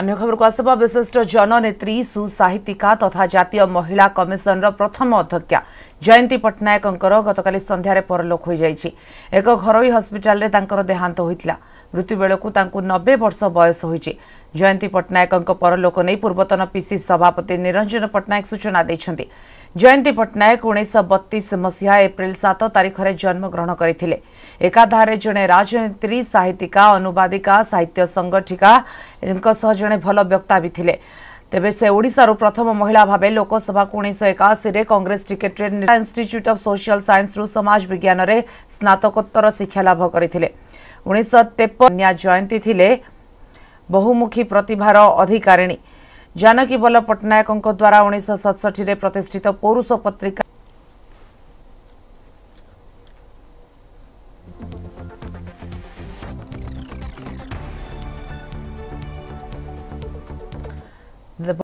ଅନ୍ୟ ଖବରକୁ ଆସିବ ବିଶିଷ୍ଟ ଜନନେତ୍ରୀ ସୁସାହିତିକା ତଥା ଜାତୀୟ ମହିଳା କମିଶନର ପ୍ରଥମ ଅଧ୍ୟକ୍ଷା ଜୟନ୍ତୀ ପଟ୍ଟନାୟକଙ୍କର ଗତକାଲି ସନ୍ଧ୍ୟାରେ ପରଲୋକ ହୋଇଯାଇଛି ଏକ ଘରୋଇ ହସ୍ପିଟାଲରେ ତାଙ୍କର ଦେହାନ୍ତ ହୋଇଥିଲା ମୃତ୍ୟୁବେଳକୁ ତାଙ୍କୁ ନବେ ବର୍ଷ ବୟସ ହୋଇଛି जयन्ती पट्टनायकै पूर्वतन पीसी सभापति निरंजन पटनायक सूचना जयन्ती पट्टनायक उनीस म सत तारिखेर जन्म ग्रहण राजनीति साहित्यिक अनुवादिका साहित्य संगठिक भल व्यक्ता प्रथम महिला भाव लोकसभा उन्नाइस एकाशीले कङ्ग्रेस टिकेट्रे इन्स्टिच्युट अफ सोसियाज्ञान स्नातकोत्तर शिक्षा लाभ गरिपिया बहुमुखी प्रतिभार अधिकारिणी जानकी बल्ल पट्टनायकों द्वारा उन्नीस सतसठी प्रतिष्ठित पौरुष पत्रिका